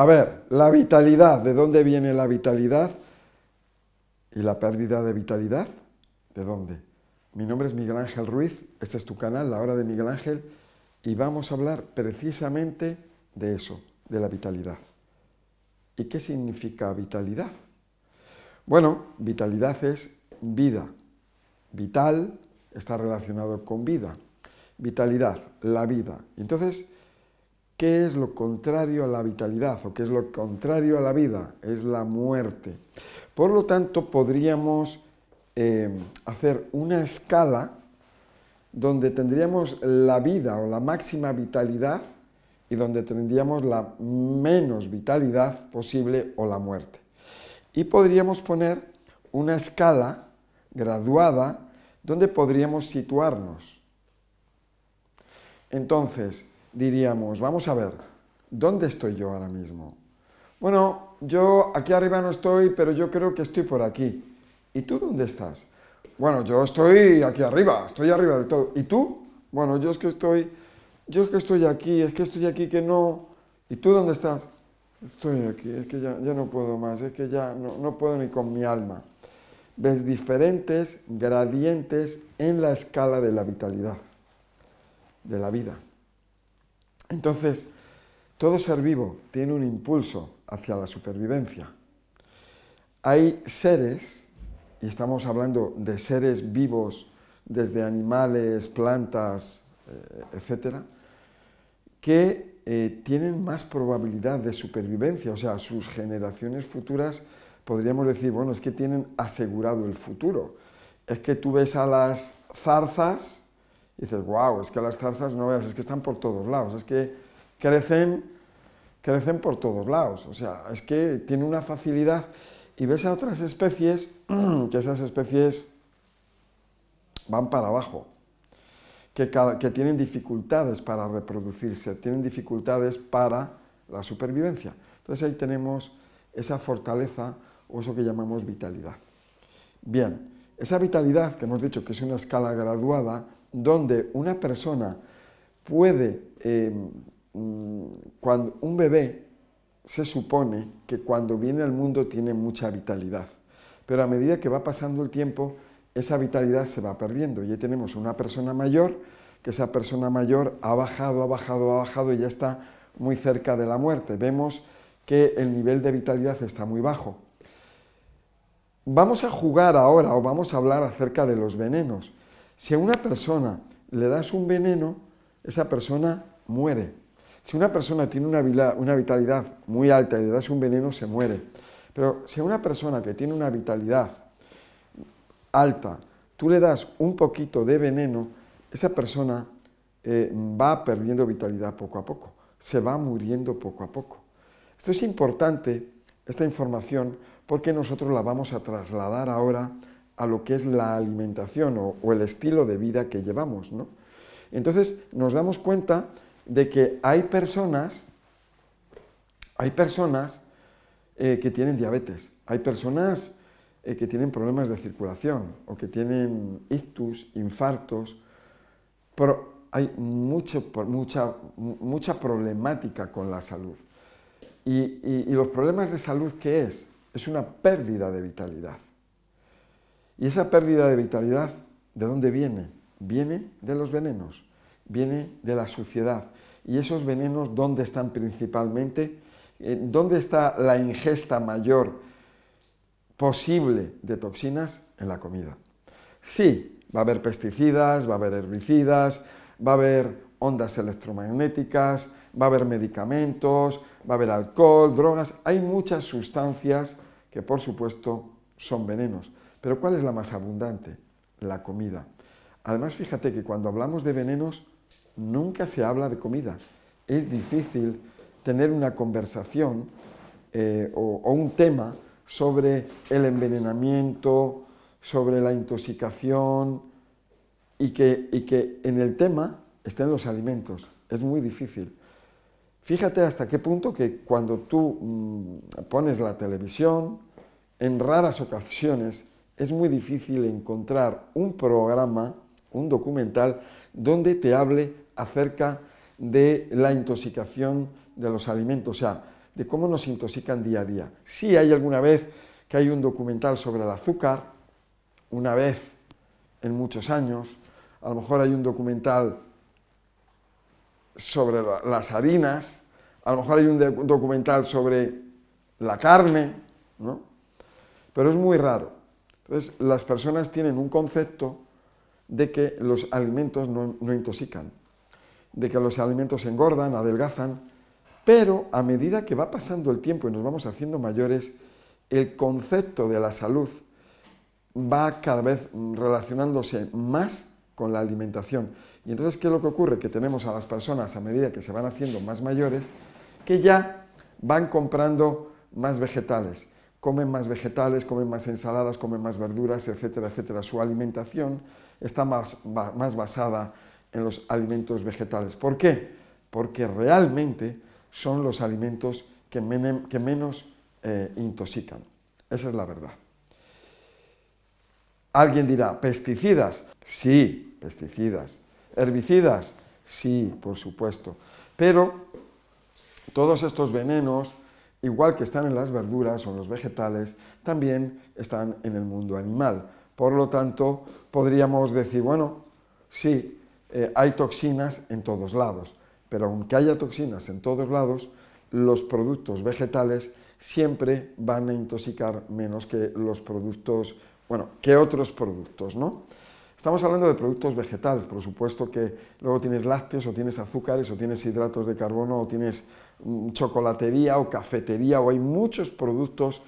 A ver, la vitalidad, ¿de dónde viene la vitalidad? ¿Y la pérdida de vitalidad? ¿De dónde? Mi nombre es Miguel Ángel Ruiz, este es tu canal, La Hora de Miguel Ángel, y vamos a hablar precisamente de eso, de la vitalidad. ¿Y qué significa vitalidad? Bueno, vitalidad es vida. Vital está relacionado con vida. Vitalidad, la vida. Entonces, ¿Qué es lo contrario a la vitalidad o qué es lo contrario a la vida? Es la muerte. Por lo tanto, podríamos em, hacer una escala donde tendríamos la vida o la máxima vitalidad y donde tendríamos la menos vitalidad posible o la muerte. Y podríamos poner una escala graduada donde podríamos situarnos. Entonces, diríamos, vamos a ver, ¿dónde estoy yo ahora mismo? Bueno, yo aquí arriba no estoy, pero yo creo que estoy por aquí. ¿Y tú dónde estás? Bueno, yo estoy aquí arriba, estoy arriba de todo. ¿Y tú? Bueno, yo es que estoy, yo es que estoy aquí, es que estoy aquí que no. ¿Y tú dónde estás? Estoy aquí, es que ya, no puedo más, es que ya no puedo ni con mi alma. Ves diferentes gradientes en la escala de la vitalidad, de la vida. Entonces, todo ser vivo tiene un impulso hacia la supervivencia. Hay seres, y estamos hablando de seres vivos desde animales, plantas, eh, etcétera, que eh, tienen más probabilidad de supervivencia, o sea, sus generaciones futuras podríamos decir, bueno, es que tienen asegurado el futuro. Es que tú ves a las zarzas y dices, wow, es que las zarzas no veas, es que están por todos lados, es que crecen, por todos lados. O sea, es que tiene una facilidad. Y ves a otras especies, que esas especies van para abajo, que, que tienen dificultades para reproducirse, tienen dificultades para la supervivencia. Entonces ahí tenemos esa fortaleza o eso que llamamos vitalidad. Bien, esa vitalidad que hemos dicho que es una escala graduada, donde una persona puede, eh, mm, cuando un bebé se supone que cuando viene al mundo tiene mucha vitalidad, pero a medida que va pasando el tiempo, esa vitalidad se va perdiendo. Ya tenemos una persona mayor, que esa persona mayor ha bajado, ha bajado, ha bajado y ya está muy cerca de la muerte. Vemos que el nivel de vitalidad está muy bajo. Vamos a jugar ahora o vamos a hablar acerca de los venenos. Si a una persona le das un veneno, esa persona muere. Si una persona tiene una, vitalidad muy alta y le das un veneno, se muere. Pero si a una persona que tiene una vitalidad alta, tú le das un poquito de veneno, esa persona eh, va perdiendo vitalidad poco a poco, se va muriendo poco a poco. Esto es importante, esta información, porque nosotros la vamos a trasladar ahora a lo que es la alimentación o, el estilo de vida que llevamos. ¿no? Entonces nos damos cuenta de que hay personas, hay personas eh, que tienen diabetes, hay personas eh, que tienen problemas de circulación o que tienen ictus, infartos, pero hay mucho, mucha, mucha problemática con la salud. Y, y los problemas de salud, ¿qué es? Es una pérdida de vitalidad. Y esa pérdida de vitalidad, ¿de dónde viene? Viene de los venenos, viene de la suciedad. ¿Y esos venenos dónde están principalmente? Eh, ¿Dónde está la ingesta mayor posible de toxinas? En la comida. Sí, va a haber pesticidas, va a haber herbicidas, va a haber ondas electromagnéticas, va a haber medicamentos, va a haber alcohol, drogas. Hay muchas sustancias que por supuesto son venenos. Pero ¿cuál es la más abundante? La comida. Además, fíjate que cuando hablamos de venenos, nunca se habla de comida. Es difícil tener una conversación eh, o, un tema sobre el envenenamiento, sobre la intoxicación, y que, que en el tema estén los alimentos. Es muy difícil. Fíjate hasta qué punto que cuando tú mm, pones la televisión, en raras ocasiones es muy difícil encontrar un programa, un documental, donde te hable acerca de la intoxicación de los alimentos, o sea, de cómo nos intoxican día a día. Sí hay alguna vez que hay un documental sobre el azúcar, una vez en muchos años, a lo mejor hay un documental sobre las harinas, a lo mejor hay un documental sobre la carne, ¿no? Pero es muy raro. Entonces, las personas tienen un concepto de que los alimentos no, intoxican, de que los alimentos engordan, adelgazan, pero a medida que va pasando el tiempo y nos vamos haciendo mayores, el concepto de la salud va cada vez relacionándose más con la alimentación. Y entonces, ¿qué es lo que ocurre? Que tenemos a las personas, a medida que se van haciendo más mayores, que ya van comprando más vegetales, comen más vegetales, comen más ensaladas, comen más verduras, etcétera, etcétera. Su alimentación está más, basada en los alimentos vegetales. ¿Por qué? Porque realmente son los alimentos que, menos eh, intoxican. Esa es la verdad. Alguien dirá, pesticidas, sí, pesticidas. Herbicidas, sí, por supuesto. Pero todos estos venenos, igual que están en las verduras o en los vegetales, también están en el mundo animal. Por lo tanto, podríamos decir, bueno, sí, eh, hay toxinas en todos lados, pero aunque haya toxinas en todos lados, los productos vegetales siempre van a intoxicar menos que los productos, bueno, que otros productos, ¿no? Estamos hablando de productos vegetales, por supuesto que luego tienes lácteos o tienes azúcares o tienes hidratos de carbono o tienes Mm, chocolatería o cafetería o hay muchos productos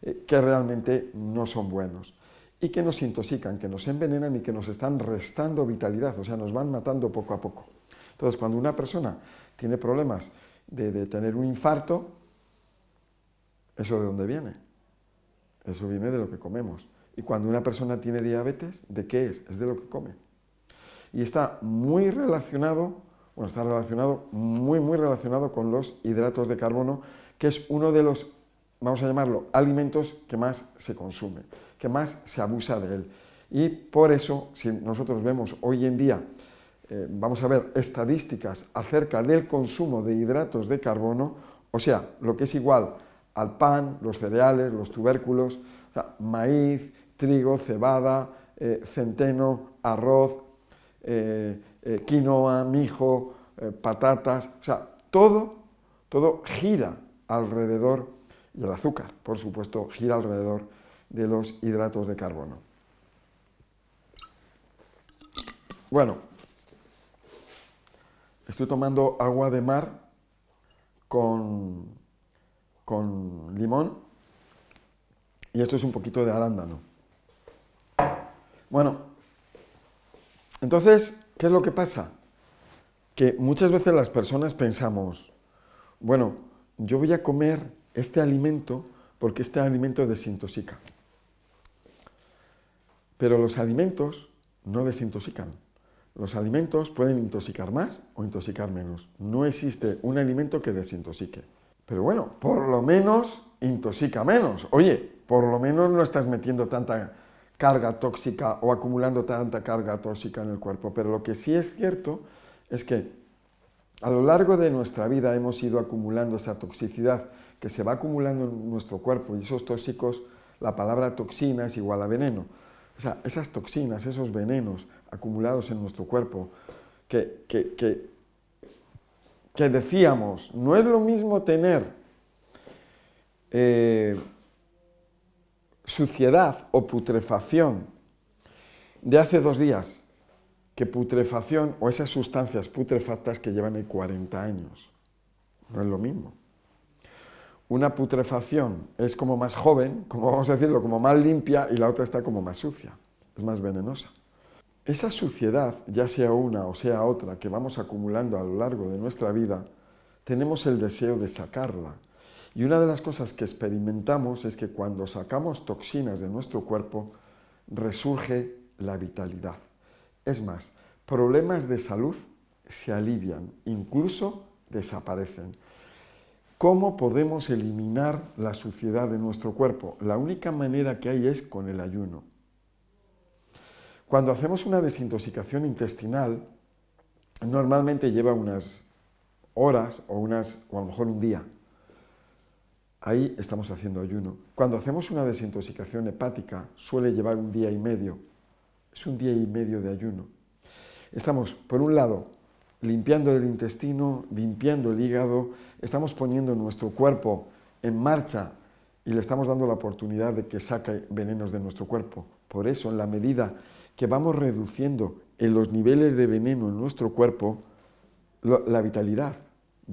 eh, que realmente no son buenos y que nos intoxican, que nos envenenan y que nos están restando vitalidad, o sea, nos van matando poco a poco. Entonces, cuando una persona tiene problemas de, de tener un infarto, ¿eso de dónde viene? Eso viene de lo que comemos. Y cuando una persona tiene diabetes, ¿de qué es? Es de lo que come. Y está muy relacionado bueno, está relacionado, muy, muy relacionado con los hidratos de carbono, que es uno de los, vamos a llamarlo, alimentos que más se consume, que más se abusa de él. Y por eso, si nosotros vemos hoy en día, eh, vamos a ver estadísticas acerca del consumo de hidratos de carbono, o sea, lo que es igual al pan, los cereales, los tubérculos, maíz, trigo, cebada, eh, centeno, arroz, eh, eh, quinoa, mijo, eh, patatas, o sea, todo, todo gira alrededor, y el azúcar, por supuesto, gira alrededor de los hidratos de carbono. Bueno, estoy tomando agua de mar con, con limón y esto es un poquito de arándano. Bueno, entonces ¿Qué es lo que pasa? Que muchas veces las personas pensamos, bueno, yo voy a comer este alimento porque este alimento desintoxica. Pero los alimentos no desintoxican. Los alimentos pueden intoxicar más o intoxicar menos. No existe un alimento que desintoxique. Pero bueno, por lo menos intoxica menos. Oye, por lo menos no estás metiendo tanta carga tóxica o acumulando tanta carga tóxica en el cuerpo. Pero lo que sí es cierto es que a lo largo de nuestra vida hemos ido acumulando esa toxicidad que se va acumulando en nuestro cuerpo y esos tóxicos, la palabra toxina es igual a veneno. O sea, esas toxinas, esos venenos acumulados en nuestro cuerpo que, que, que, decíamos, no es lo mismo tener... Eh, suciedad o putrefacción de hace dos días, que putrefacción o esas sustancias putrefactas que llevan ahí 40 años. No es lo mismo. Una putrefacción es como más joven, como vamos a decirlo, como más limpia y la otra está como más sucia, es más venenosa. Esa suciedad, ya sea una o sea otra, que vamos acumulando a lo largo de nuestra vida, tenemos el deseo de sacarla, y una de las cosas que experimentamos es que cuando sacamos toxinas de nuestro cuerpo, resurge la vitalidad. Es más, problemas de salud se alivian, incluso desaparecen. ¿Cómo podemos eliminar la suciedad de nuestro cuerpo? La única manera que hay es con el ayuno. Cuando hacemos una desintoxicación intestinal, normalmente lleva unas horas o, unas, o a lo mejor un día ahí estamos haciendo ayuno. Cuando hacemos una desintoxicación hepática, suele llevar un día y medio. Es un día y medio de ayuno. Estamos, por un lado, limpiando el intestino, limpiando el hígado, estamos poniendo nuestro cuerpo en marcha y le estamos dando la oportunidad de que saque venenos de nuestro cuerpo. Por eso, en la medida que vamos reduciendo en los niveles de veneno en nuestro cuerpo, la vitalidad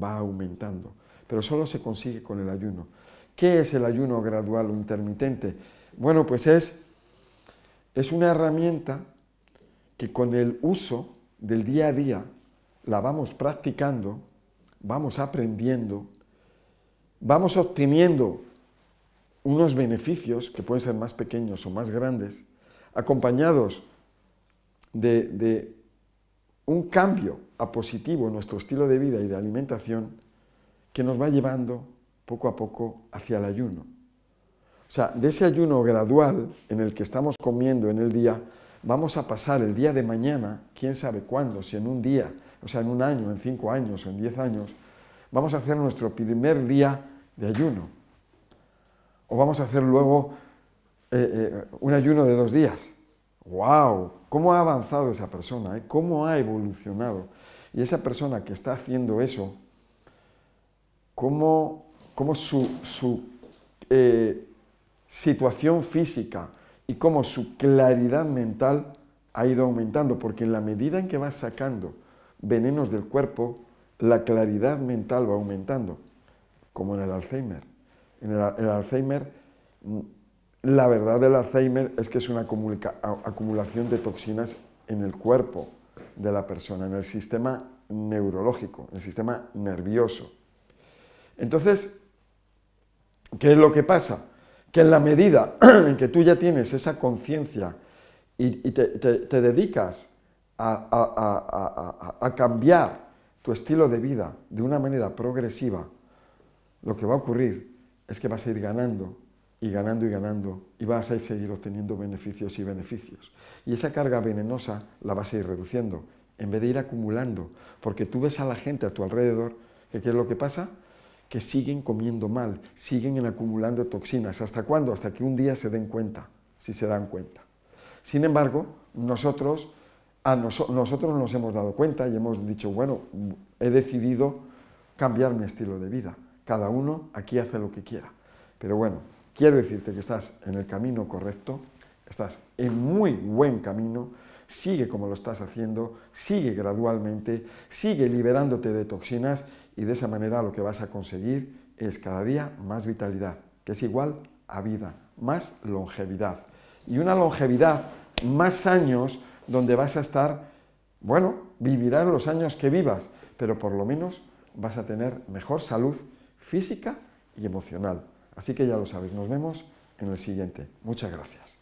va aumentando, pero solo se consigue con el ayuno. ¿Qué es el ayuno gradual o intermitente? Bueno, pues es, es una herramienta que con el uso del día a día la vamos practicando, vamos aprendiendo, vamos obteniendo unos beneficios que pueden ser más pequeños o más grandes, acompañados de, de, un cambio a positivo en nuestro estilo de vida y de alimentación que nos va llevando poco a poco hacia el ayuno. O sea, de ese ayuno gradual en el que estamos comiendo en el día, vamos a pasar el día de mañana, quién sabe cuándo, si en un día, o sea, en un año, en cinco años, en diez años, vamos a hacer nuestro primer día de ayuno. O vamos a hacer luego eh, eh, un ayuno de dos días. ¡Wow! ¿Cómo ha avanzado esa persona? Eh? ¿Cómo ha evolucionado? Y esa persona que está haciendo eso, ¿cómo cómo su, eh, situación física y cómo su claridad mental ha ido aumentando, porque en la medida en que va sacando venenos del cuerpo, la claridad mental va aumentando, como en el Alzheimer. En el, el Alzheimer, mm, la verdad del Alzheimer es que es una acumulación de toxinas en el cuerpo de la persona, en el sistema neurológico, en el sistema nervioso. Entonces, ¿Qué es lo que pasa? Que en la medida en que tú ya tienes esa conciencia y, te, dedicas a, cambiar tu estilo de vida de una manera progresiva, lo que va a ocurrir es que vas a ir ganando y ganando y ganando y vas a seguir obteniendo beneficios y beneficios. Y esa carga venenosa la vas a ir reduciendo en vez de ir acumulando, porque tú ves a la gente a tu alrededor que qué es lo que pasa, que siguen comiendo mal, siguen acumulando toxinas. ¿Hasta cuándo? Hasta que un día se den cuenta, si se dan cuenta. Sin embargo, nosotros, nosotros nos hemos dado cuenta y hemos dicho, bueno, he decidido cambiar mi estilo de vida. Cada uno aquí hace lo que quiera. Pero bueno, quiero decirte que estás en el camino correcto, estás en muy buen camino sigue como lo estás haciendo, sigue gradualmente, sigue liberándote de toxinas y de esa manera lo que vas a conseguir es cada día más vitalidad, que es igual a vida, más longevidad. Y una longevidad, más años donde vas a estar, bueno, vivirás los años que vivas, pero por lo menos vas a tener mejor salud física y emocional. Así que ya lo sabes, nos vemos en el siguiente. Muchas gracias.